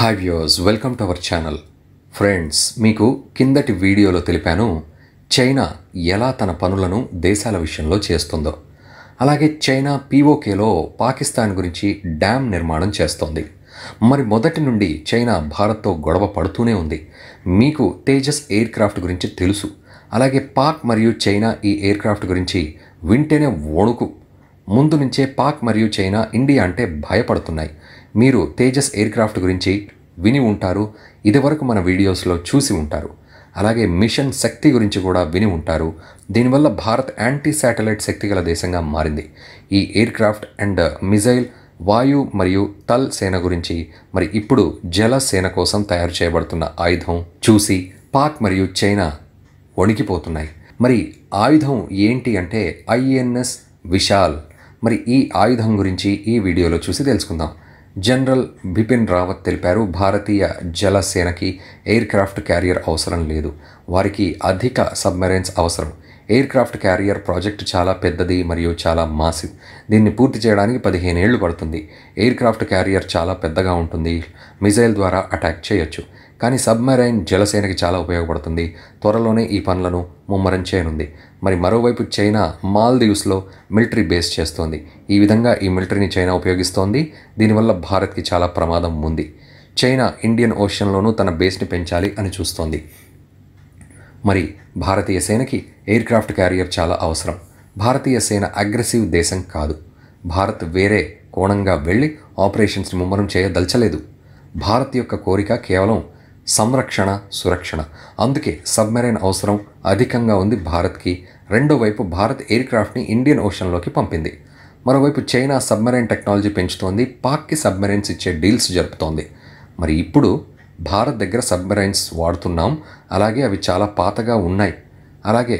hi viewers welcome to our channel friends మీకు కిందటి వీడియోలో తెలిపాను చైనా ఎలా తన పనులను దేశాల విషయంలో చేస్తుందో అలాగే చైనా పీఓకేలో పాకిస్తాన్ గురించి డ్యామ్ నిర్మాణం చేస్తోంది మరి మొదటి నుండి చైనా భారత్తో గొడవ పడుతూనే ఉంది మీకు తేజస్ ఎయిర్ క్రాఫ్ట్ గురించి తెలుసు అలాగే పాక్ మరియు చైనా ఈ ఎయిర్ క్రాఫ్ట్ గురించి వింటేనే వణుకు ముందు నుంచే పాక్ మరియు చైనా ఇండియా అంటే భయపడుతున్నాయి మీరు తేజస్ ఎయిర్క్రాఫ్ట్ గురించి విని ఉంటారు ఇదివరకు మన వీడియోస్లో చూసి ఉంటారు అలాగే మిషన్ శక్తి గురించి కూడా విని ఉంటారు దీనివల్ల భారత్ యాంటీ శాటిలైట్ శక్తి గల దేశంగా మారింది ఈ ఎయిర్క్రాఫ్ట్ అండ్ మిజైల్ వాయు మరియు తల్ సేన గురించి మరి ఇప్పుడు జల సేన కోసం తయారు చేయబడుతున్న ఆయుధం చూసి పాక్ మరియు చైనా వణికిపోతున్నాయి మరి ఆయుధం ఏంటి అంటే ఐఎన్ఎస్ విశాల్ మరి ఈ ఆయుధం గురించి ఈ వీడియోలో చూసి తెలుసుకుందాం జనరల్ బిపిన్ రావత్ తెలిపారు భారతీయ జలసేనకి ఎయిర్ క్రాఫ్ట్ క్యారియర్ అవసరం లేదు వారికి అధిక సబ్మెరైన్స్ అవసరం ఎయిర్ క్రాఫ్ట్ క్యారియర్ ప్రాజెక్ట్ చాలా పెద్దది మరియు చాలా మాసివ్ దీన్ని పూర్తి చేయడానికి పదిహేను ఏళ్లు పడుతుంది ఎయిర్ క్రాఫ్ట్ క్యారియర్ చాలా పెద్దగా ఉంటుంది మిజైల్ ద్వారా అటాక్ చేయొచ్చు కానీ సబ్మెరైన్ జలసేనకి చాలా ఉపయోగపడుతుంది త్వరలోనే ఈ పనులను ముమ్మరం చేయనుంది మరి మరోవైపు చైనా మాల్దీవ్స్లో మిలిటరీ బేస్ చేస్తోంది ఈ విధంగా ఈ మిలిటరీని చైనా ఉపయోగిస్తోంది దీనివల్ల భారత్కి చాలా ప్రమాదం ఉంది చైనా ఇండియన్ ఓషన్లోనూ తన బేస్ని పెంచాలి అని చూస్తోంది మరి భారతీయ సేనకి ఎయిర్ క్రాఫ్ట్ క్యారియర్ చాలా అవసరం భారతీయ సేన అగ్రెసివ్ దేశం కాదు భారత్ వేరే కోణంగా వెళ్ళి ఆపరేషన్స్ని ముమ్మరం చేయదలచలేదు భారత్ యొక్క కోరిక కేవలం సంరక్షణ సురక్షణ అందుకే సబ్మెరైన్ అవసరం అధికంగా ఉంది భారత్కి రెండో వైపు భారత్ ఎయిర్క్రాఫ్ట్ని ఇండియన్ ఓషన్లోకి పంపింది మరోవైపు చైనా సబ్మెరైన్ టెక్నాలజీ పెంచుతోంది పాక్కి సబ్మెరైన్స్ ఇచ్చే డీల్స్ జరుపుతోంది మరి ఇప్పుడు భారత్ దగ్గర సబ్మెరైన్స్ వాడుతున్నాం అలాగే అవి చాలా పాతగా ఉన్నాయి అలాగే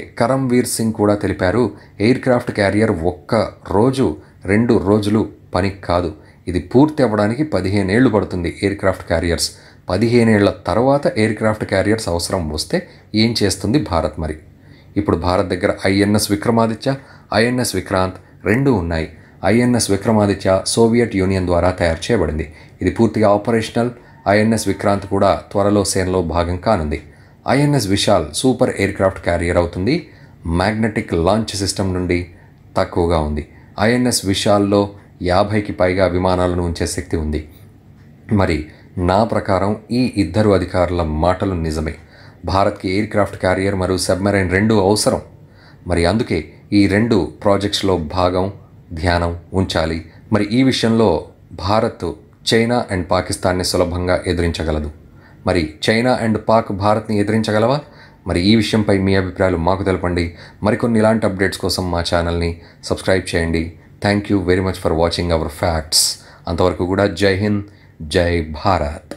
వీర్ సింగ్ కూడా తెలిపారు ఎయిర్ క్రాఫ్ట్ క్యారియర్ ఒక్క రోజు రెండు రోజులు పని కాదు ఇది పూర్తి అవ్వడానికి పదిహేనేళ్లు పడుతుంది ఎయిర్ క్రాఫ్ట్ క్యారియర్స్ పదిహేనేళ్ల తర్వాత ఎయిర్ క్రాఫ్ట్ క్యారియర్స్ అవసరం వస్తే ఏం చేస్తుంది భారత్ మరి ఇప్పుడు భారత్ దగ్గర ఐఎన్ఎస్ విక్రమాదిత్య ఐఎన్ఎస్ విక్రాంత్ రెండు ఉన్నాయి ఐఎన్ఎస్ విక్రమాదిత్య సోవియట్ యూనియన్ ద్వారా తయారు చేయబడింది ఇది పూర్తిగా ఆపరేషనల్ ఐఎన్ఎస్ విక్రాంత్ కూడా త్వరలో సేనలో భాగం కానుంది INS Vishal super aircraft carrier అవుతుంది మ్యాగ్నెటిక్ లాంచ్ సిస్టమ్ నుండి తక్కువగా ఉంది ఐఎన్ఎస్ విశాల్లో యాభైకి పైగా విమానాలను ఉంచే శక్తి ఉంది మరి నా ప్రకారం ఈ ఇద్దరు అధికారుల మాటలు నిజమే భారత్కి ఎయిర్క్రాఫ్ట్ క్యారియర్ మరియు సబ్మెరైన్ రెండు అవసరం మరి అందుకే ఈ రెండు ప్రాజెక్ట్స్లో భాగం ధ్యానం ఉంచాలి మరి ఈ విషయంలో భారత్ చైనా అండ్ పాకిస్తాన్ని సులభంగా ఎదిరించగలదు మరి చైనా అండ్ పాక్ భారత్ని ఎదిరించగలవా మరి ఈ విషయంపై మీ అభిప్రాయాలు మాకు తెలపండి మరికొన్ని ఇలాంటి అప్డేట్స్ కోసం మా ఛానల్ని సబ్స్క్రైబ్ చేయండి thank you very much for watching our facts అంతవరకు కూడా జై హింద్ జై భారత్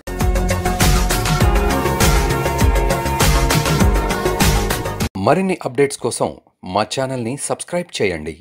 మరిన్ని అప్డేట్స్ కోసం మా ఛానల్ని సబ్స్క్రైబ్ చేయండి